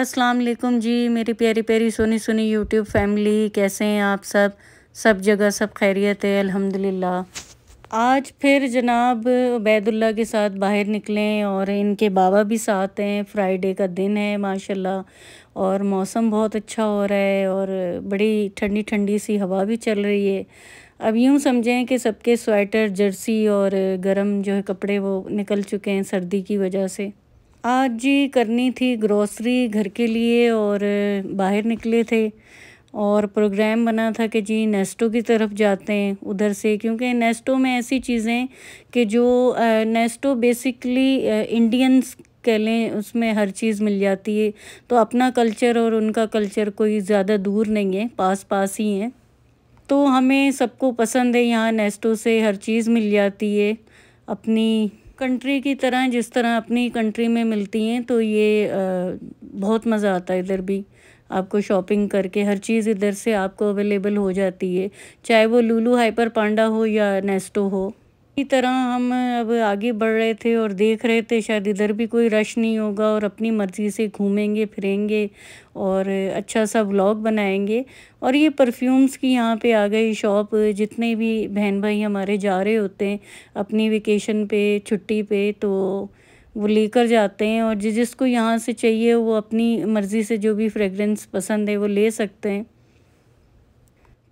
अस्सलाम वालेकुम जी मेरी प्यारी प्यारी सोनी सोनी यूट्यूब फैमिली कैसे हैं आप सब सब जगह सब खैरियत है अल्हम्दुलिल्लाह आज फिर जनाब उबैदुल्ला के साथ बाहर निकलें और इनके बाबा भी साथ हैं फ्राइडे का दिन है माशाल्लाह और मौसम बहुत अच्छा हो रहा है और बड़ी ठंडी ठंडी सी हवा भी चल रही है अब यूँ समझें कि सबके स्वेटर जर्सी और गर्म जो है कपड़े वो निकल चुके हैं सर्दी की वजह से आज जी करनी थी ग्रॉसरी घर के लिए और बाहर निकले थे और प्रोग्राम बना था कि जी नेस्टो की तरफ जाते हैं उधर से क्योंकि नेस्टो में ऐसी चीज़ें कि जो नेस्टो बेसिकली इंडियंस कह लें उसमें हर चीज़ मिल जाती है तो अपना कल्चर और उनका कल्चर कोई ज़्यादा दूर नहीं है पास पास ही हैं तो हमें सबको पसंद है यहाँ नेस्टो से हर चीज़ मिल जाती है अपनी कंट्री की तरह जिस तरह अपनी कंट्री में मिलती हैं तो ये बहुत मज़ा आता है इधर भी आपको शॉपिंग करके हर चीज़ इधर से आपको अवेलेबल हो जाती है चाहे वो लूलू हाइपर पांडा हो या नेस्टो हो इसी तरह हम अब आगे बढ़ रहे थे और देख रहे थे शायद इधर भी कोई रश नहीं होगा और अपनी मर्ज़ी से घूमेंगे फिरेंगे और अच्छा सा व्लॉग बनाएंगे और ये परफ्यूम्स की यहाँ पे आ गई शॉप जितने भी बहन भाई हमारे जा रहे होते हैं अपनी वेकेशन पे छुट्टी पे तो वो लेकर जाते हैं और जिसको यहाँ से चाहिए वो अपनी मर्ज़ी से जो भी फ्रेगरेंस पसंद है वो ले सकते हैं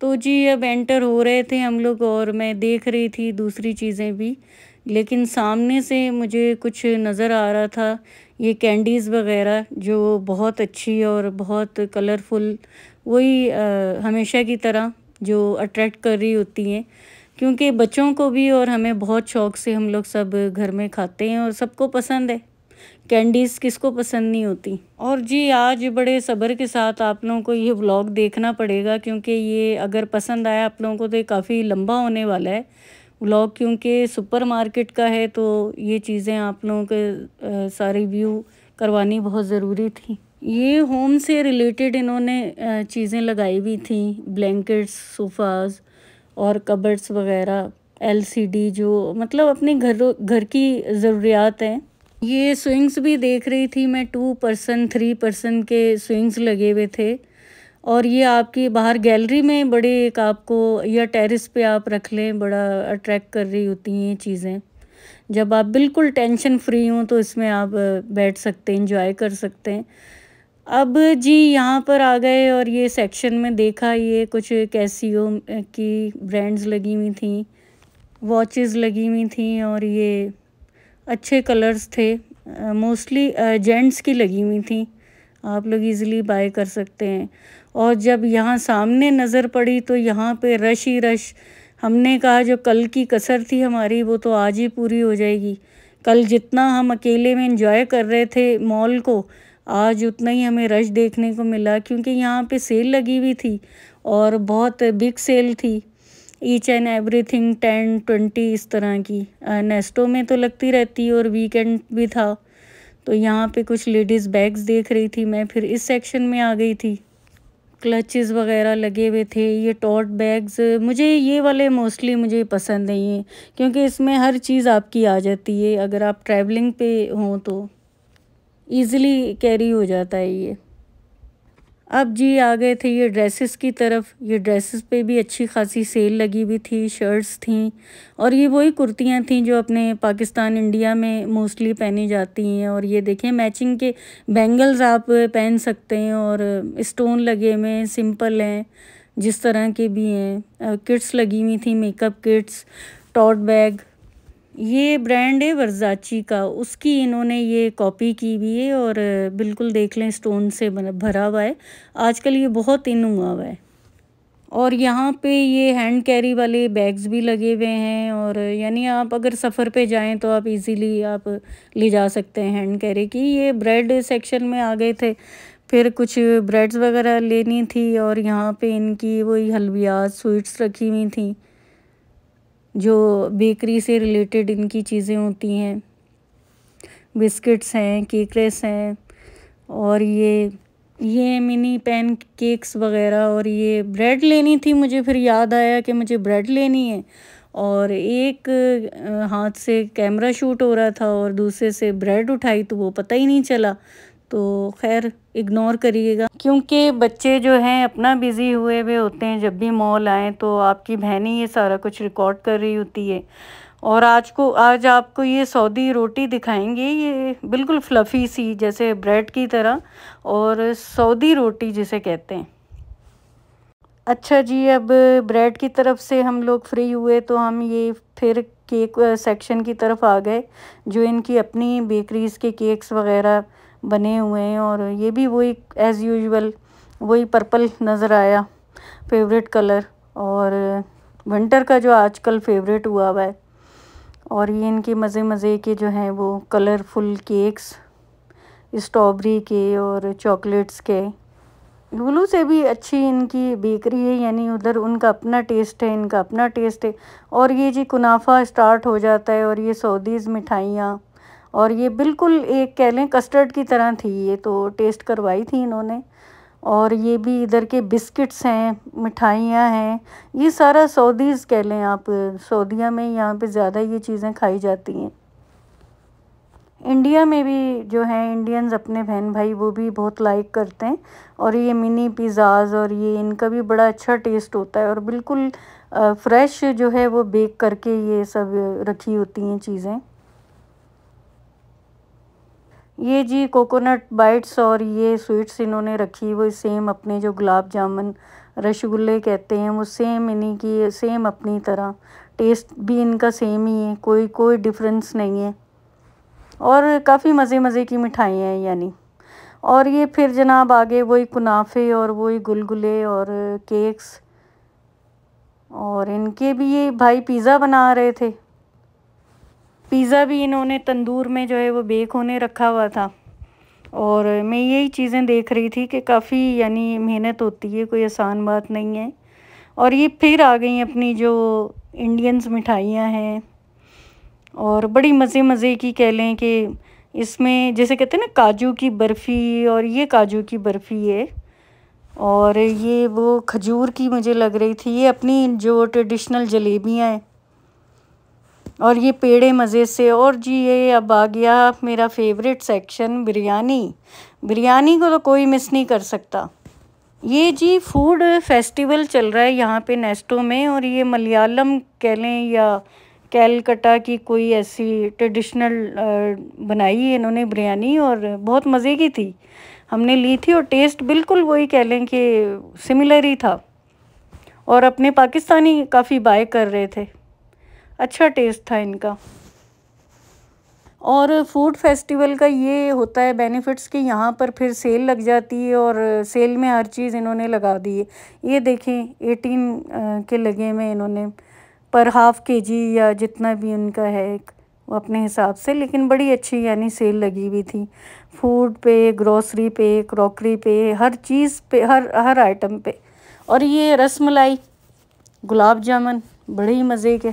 तो जी अब एंटर हो रहे थे हम लोग और मैं देख रही थी दूसरी चीज़ें भी लेकिन सामने से मुझे कुछ नज़र आ रहा था ये कैंडीज़ वगैरह जो बहुत अच्छी और बहुत कलरफुल वही हमेशा की तरह जो अट्रैक्ट कर रही होती हैं क्योंकि बच्चों को भी और हमें बहुत शौक़ से हम लोग सब घर में खाते हैं और सबको पसंद है कैंडीज़ किसको पसंद नहीं होती और जी आज बड़े सब्र के साथ आप लोगों को ये व्लॉग देखना पड़ेगा क्योंकि ये अगर पसंद आया आप लोगों को तो ये काफ़ी लंबा होने वाला है व्लॉग क्योंकि सुपरमार्केट का है तो ये चीज़ें आप लोगों के सारी व्यू करवानी बहुत ज़रूरी थी ये होम से रिलेटेड इन्होंने चीज़ें लगाई हुई थी ब्लैंकेट्स सोफ़ाज़ और कबर्ड्स वगैरह एलसीडी जो मतलब अपने घर घर की ज़रूरियात हैं ये स्विंग्स भी देख रही थी मैं टू परसन थ्री परसन के स्विंग्स लगे हुए थे और ये आपकी बाहर गैलरी में बड़े एक आपको या टेरेस पे आप रख लें बड़ा अट्रैक्ट कर रही होती हैं ये चीज़ें जब आप बिल्कुल टेंशन फ्री हों तो इसमें आप बैठ सकते हैं इंजॉय कर सकते हैं अब जी यहाँ पर आ गए और ये सेक्शन में देखा ये कुछ कैसीओ की ब्रांड्स लगी हुई थी वॉचेस लगी हुई थी और ये अच्छे कलर्स थे मोस्टली जेंट्स की लगी हुई थी आप लोग इजीली बाय कर सकते हैं और जब यहाँ सामने नज़र पड़ी तो यहाँ पे रश ही रश हमने कहा जो कल की कसर थी हमारी वो तो आज ही पूरी हो जाएगी कल जितना हम अकेले में इंजॉय कर रहे थे मॉल को आज उतना ही हमें रश देखने को मिला क्योंकि यहाँ पे सेल लगी हुई थी और बहुत बिग सेल थी each and everything ten twenty इस तरह की नेस्टो में तो लगती रहती है और वीकेंड भी था तो यहाँ पे कुछ लेडीज़ बैग्स देख रही थी मैं फिर इस सेक्शन में आ गई थी क्लचेस वगैरह लगे हुए थे ये टॉट बैग्स मुझे ये वाले मोस्टली मुझे पसंद नहीं है क्योंकि इसमें हर चीज़ आपकी आ जाती है अगर आप ट्रैवलिंग पे हों तो ईज़िली कैरी हो जाता है ये अब जी आ गए थे ये ड्रेसेस की तरफ ये ड्रेसेस पे भी अच्छी खासी सेल लगी हुई थी शर्ट्स थी और ये वही कुर्तियाँ थी जो अपने पाकिस्तान इंडिया में मोस्टली पहनी जाती हैं और ये देखें मैचिंग के बैंगल्स आप पहन सकते हैं और स्टोन लगे हुए हैं सिंपल हैं जिस तरह के भी हैं किट्स लगी हुई थी मेकअप किट्स टॉट बैग ये ब्रांड है वर्जाची का उसकी इन्होंने ये कॉपी की हुई है और बिल्कुल देख लें स्टोन से मतलब भरा हुआ है आजकल ये बहुत इन हुआ हुआ है और यहाँ पे ये हैंड कैरी वाले बैग्स भी लगे हुए हैं और यानी आप अगर सफ़र पे जाएं तो आप इजीली आप ले जा सकते हैं हैंड कैरी की ये ब्रेड सेक्शन में आ गए थे फिर कुछ ब्रेड्स वगैरह लेनी थी और यहाँ पे इनकी वही हलवियात स्वीट्स रखी हुई थी जो बेकरी से रिलेटेड इनकी चीज़ें होती हैं बिस्किट्स हैं केकरेस हैं और ये ये मिनी पैन केक्स वगैरह और ये ब्रेड लेनी थी मुझे फिर याद आया कि मुझे ब्रेड लेनी है और एक हाथ से कैमरा शूट हो रहा था और दूसरे से ब्रेड उठाई तो वो पता ही नहीं चला तो खैर इग्नोर करिएगा क्योंकि बच्चे जो हैं अपना बिज़ी हुए हुए होते हैं जब भी मॉल आएँ तो आपकी बहन ही ये सारा कुछ रिकॉर्ड कर रही होती है और आज को आज आपको ये सऊदी रोटी दिखाएंगे ये बिल्कुल फ्लफ़ी सी जैसे ब्रेड की तरह और सऊदी रोटी जिसे कहते हैं अच्छा जी अब ब्रेड की तरफ से हम लोग फ्री हुए तो हम ये फिर केक सेक्शन की तरफ आ गए जो इनकी अपनी बेकरीज़ के केक्स वगैरह बने हुए हैं और ये भी वही एज़ यूजल वही पर्पल नज़र आया फेवरेट कलर और विंटर का जो आजकल फेवरेट हुआ हुआ है और ये इनके मज़े मज़े के जो हैं वो कलरफुल केक्स स्ट्रॉबेरी के और चॉकलेट्स के लूलू से भी अच्छी इनकी बेकरी है यानी उधर उनका अपना टेस्ट है इनका अपना टेस्ट है और ये जी कुनाफा स्टार्ट हो जाता है और ये सऊदीज़ मिठाइयाँ और ये बिल्कुल एक कह लें कस्टर्ड की तरह थी ये तो टेस्ट करवाई थी इन्होंने और ये भी इधर के बिस्किट्स हैं मिठाइयाँ हैं ये सारा सऊदीज़ कह लें आप सऊदिया में यहाँ पे ज़्यादा ये चीज़ें खाई जाती हैं इंडिया में भी जो है इंडियंस अपने बहन भाई वो भी बहुत लाइक करते हैं और ये मिनी पिज़्ज़ाज और ये इनका भी बड़ा अच्छा टेस्ट होता है और बिल्कुल फ़्रेश जो है वो बेक करके ये सब रखी होती हैं चीज़ें ये जी कोकोनट बाइट्स और ये स्वीट्स इन्होंने रखी वो सेम अपने जो गुलाब जामुन रसगुल्ले कहते हैं वो सेम इन्हीं की सेम अपनी तरह टेस्ट भी इनका सेम ही है कोई कोई डिफरेंस नहीं है और काफ़ी मज़े मज़े की मिठाइयाँ हैं यानी और ये फिर जनाब आगे वही कुनाफे और वही गुलगुले और केक्स और इनके भी ये भाई पिज़्ज़ा बना रहे थे पिज़्ज़ा भी इन्होंने तंदूर में जो है वो बेक होने रखा हुआ था और मैं यही चीज़ें देख रही थी कि काफ़ी यानी मेहनत होती है कोई आसान बात नहीं है और ये फिर आ गई अपनी जो इंडियंस मिठाइयाँ हैं और बड़ी मज़े मज़े की कह लें कि इसमें जैसे कहते हैं ना काजू की बर्फ़ी और ये काजू की बर्फ़ी है और ये वो खजूर की मुझे लग रही थी ये अपनी जो ट्रेडिशनल जलेबियाँ हैं और ये पेड़े मज़े से और जी ये अब आ गया मेरा फेवरेट सेक्शन बिरयानी बिरयानी को तो कोई मिस नहीं कर सकता ये जी फूड फेस्टिवल चल रहा है यहाँ पे नेस्टो में और ये मलयालम कह लें या कैलकटा की कोई ऐसी ट्रेडिशनल बनाई इन्होंने बिरयानी और बहुत मज़े की थी हमने ली थी और टेस्ट बिल्कुल वही कह लें कि सिमिलर ही था और अपने पाकिस्तानी काफ़ी बाय कर रहे थे अच्छा टेस्ट था इनका और फूड फेस्टिवल का ये होता है बेनिफिट्स कि यहाँ पर फिर सेल लग जाती है और सेल में हर चीज़ इन्होंने लगा दी है ये देखें एटीन के लगे में इन्होंने पर हाफ़ के जी या जितना भी उनका है एक अपने हिसाब से लेकिन बड़ी अच्छी यानी सेल लगी हुई थी फूड पे ग्रोसरी पे क्रॉकरी पे हर चीज़ पे हर हर आइटम पे और ये रसमलाई गुलाब जामुन बड़े ही मज़े के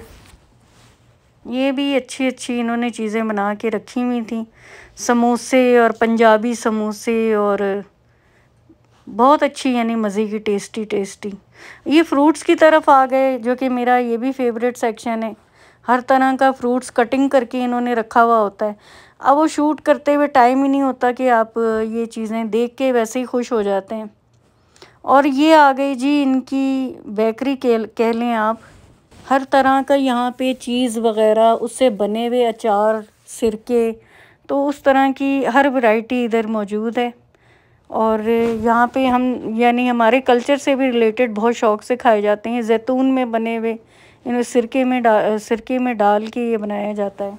ये भी अच्छी अच्छी इन्होंने चीज़ें बना के रखी हुई थी समोसे और पंजाबी समोसे और बहुत अच्छी यानी मज़े की टेस्टी टेस्टी ये फ्रूट्स की तरफ आ गए जो कि मेरा ये भी फेवरेट सेक्शन है हर तरह का फ्रूट्स कटिंग करके इन्होंने रखा हुआ होता है अब वो शूट करते हुए टाइम ही नहीं होता कि आप ये चीज़ें देख के वैसे ही खुश हो जाते हैं और ये आ गई जी इनकी बेकरी कह लें आप हर तरह का यहाँ पे चीज़ वग़ैरह उससे बने हुए अचार सिरके तो उस तरह की हर वैरायटी इधर मौजूद है और यहाँ पे हम यानी हमारे कल्चर से भी रिलेटेड बहुत शौक़ से खाए जाते हैं जैतून में बने हुए इन सिरके में डा सिरके में डाल के ये बनाया जाता है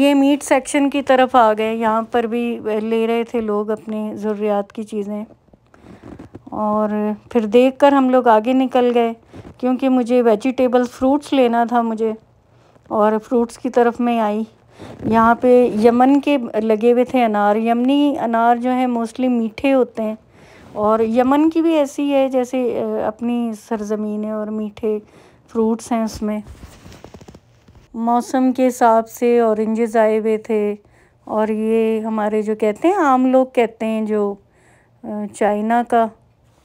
ये मीट सेक्शन की तरफ आ गए यहाँ पर भी ले रहे थे लोग अपनी ज़रूरियात की चीज़ें और फिर देख कर हम लोग आगे निकल गए क्योंकि मुझे वेजिटेबल फ्रूट्स लेना था मुझे और फ्रूट्स की तरफ मैं आई यहाँ पे यमन के लगे हुए थे अनार यमनी अनार जो है मोस्टली मीठे होते हैं और यमन की भी ऐसी है जैसे अपनी सरजमीन है और मीठे फ्रूट्स हैं उसमें मौसम के हिसाब से औरेंजेस आए हुए थे और ये हमारे जो कहते हैं आम लोग कहते हैं जो चाइना का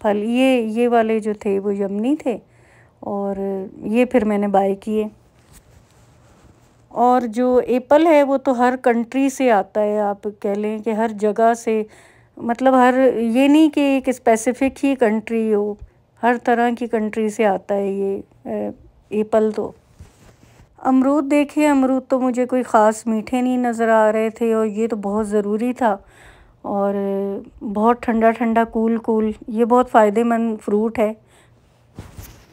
फल ये ये वाले जो थे वो यमनी थे और ये फिर मैंने बाय किए और जो एप्पल है वो तो हर कंट्री से आता है आप कह लें कि हर जगह से मतलब हर ये नहीं कि एक स्पेसिफिक ही कंट्री हो हर तरह की कंट्री से आता है ये एप्पल तो अमरूद देखे अमरूद तो मुझे कोई ख़ास मीठे नहीं नज़र आ रहे थे और ये तो बहुत ज़रूरी था और बहुत ठंडा ठंडा कूल कूल ये बहुत फ़ायदेमंद फ्रूट है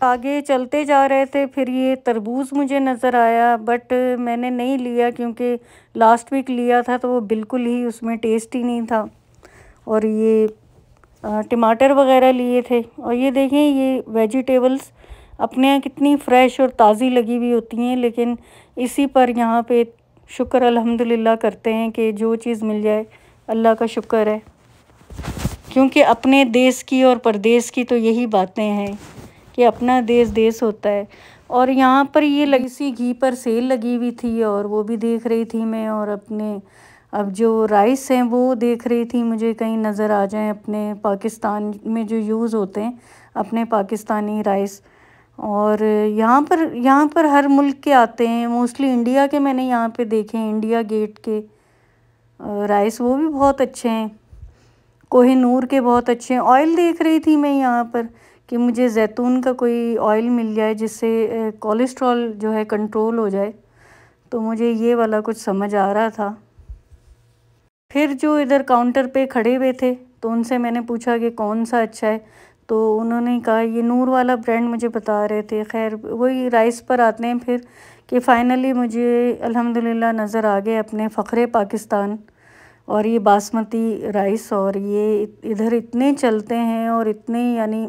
आगे चलते जा रहे थे फिर ये तरबूज मुझे नज़र आया बट मैंने नहीं लिया क्योंकि लास्ट वीक लिया था तो वो बिल्कुल ही उसमें टेस्ट ही नहीं था और ये टमाटर वगैरह लिए थे और ये देखें ये वेजिटेबल्स अपने यहाँ कितनी फ्रेश और ताज़ी लगी हुई होती हैं लेकिन इसी पर यहाँ पे शुक्र अल्हम्दुलिल्लाह करते हैं कि जो चीज़ मिल जाए अल्लाह का शुक्र है क्योंकि अपने देश की और परदेश की तो यही बातें हैं कि अपना देश देश होता है और यहाँ पर ये लगी सी घी पर सेल लगी हुई थी और वो भी देख रही थी मैं और अपने अब जो राइस हैं वो देख रही थी मुझे कहीं नज़र आ जाए अपने पाकिस्तान में जो यूज़ होते हैं अपने पाकिस्तानी राइस और यहाँ पर यहाँ पर हर मुल्क के आते हैं मोस्टली इंडिया के मैंने यहाँ पे देखे हैं इंडिया गेट के राइस वो भी बहुत अच्छे हैं कोहे नूर के बहुत अच्छे हैं ऑयल देख रही थी मैं यहाँ पर कि मुझे जैतून का कोई ऑयल मिल जाए जिससे कोलेस्ट्रॉल जो है कंट्रोल हो जाए तो मुझे ये वाला कुछ समझ आ रहा था फिर जो इधर काउंटर पे खड़े हुए थे तो उनसे मैंने पूछा कि कौन सा अच्छा है तो उन्होंने कहा ये नूर वाला ब्रांड मुझे बता रहे थे खैर वही राइस पर आते हैं फिर कि फ़ाइनली मुझे अल्हम्दुलिल्लाह नज़र आ गए अपने फ़खरे पाकिस्तान और ये बासमती राइस और ये इधर इतने चलते हैं और इतने यानी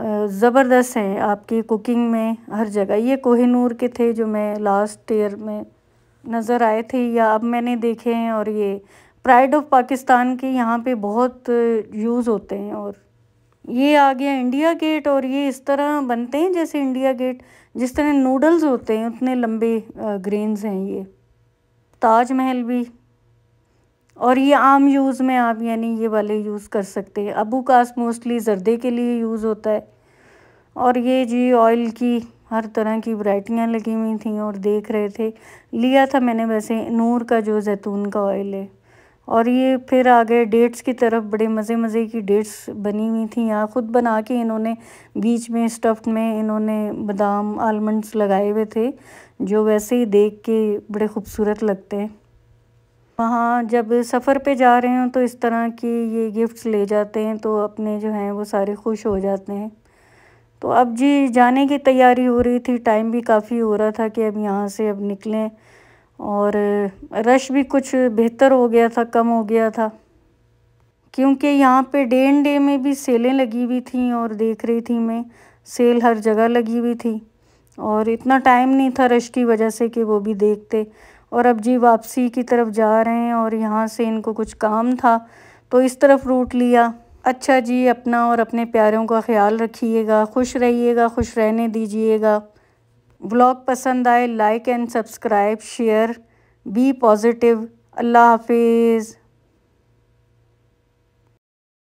ज़बरदस्त हैं आपकी कुकिंग में हर जगह ये कोहिनूर के थे जो मैं लास्ट ईयर में नज़र आए थे या अब मैंने देखे हैं और ये प्राइड ऑफ पाकिस्तान के यहाँ पे बहुत यूज़ होते हैं और ये आ गया इंडिया गेट और ये इस तरह बनते हैं जैसे इंडिया गेट जिस तरह नूडल्स होते हैं उतने लंबे ग्रेन्स हैं ये ताजमहल भी और ये आम यूज़ में आप यानी ये वाले यूज़ कर सकते हैं अबू कास मोस्टली जर्दे के लिए यूज़ होता है और ये जी ऑयल की हर तरह की वराइटियाँ लगी हुई थी और देख रहे थे लिया था मैंने वैसे नूर का जो जैतून का ऑयल है और ये फिर आ गए डेट्स की तरफ बड़े मज़े मज़े की डेट्स बनी हुई थी यहाँ ख़ुद बना के इन्होंने बीच में स्टफ़ में इन्होंने बादाम आलमंड्स लगाए हुए थे जो वैसे ही देख के बड़े खूबसूरत लगते हैं वहाँ जब सफ़र पे जा रहे हों तो इस तरह की ये गिफ्ट्स ले जाते हैं तो अपने जो हैं वो सारे खुश हो जाते हैं तो अब जी जाने की तैयारी हो रही थी टाइम भी काफ़ी हो रहा था कि अब यहाँ से अब निकलें और रश भी कुछ बेहतर हो गया था कम हो गया था क्योंकि यहाँ पे डे एंड डे में भी सेलें लगी हुई थी और देख रही थी मैं सेल हर जगह लगी हुई थी और इतना टाइम नहीं था रश की वजह से कि वो भी देखते और अब जी वापसी की तरफ जा रहे हैं और यहाँ से इनको कुछ काम था तो इस तरफ रूट लिया अच्छा जी अपना और अपने प्यारों का ख्याल रखिएगा खुश रहिएगा खुश रहने दीजिएगा ब्लॉग पसंद आए like and subscribe share be positive अल्लाह हाफिज़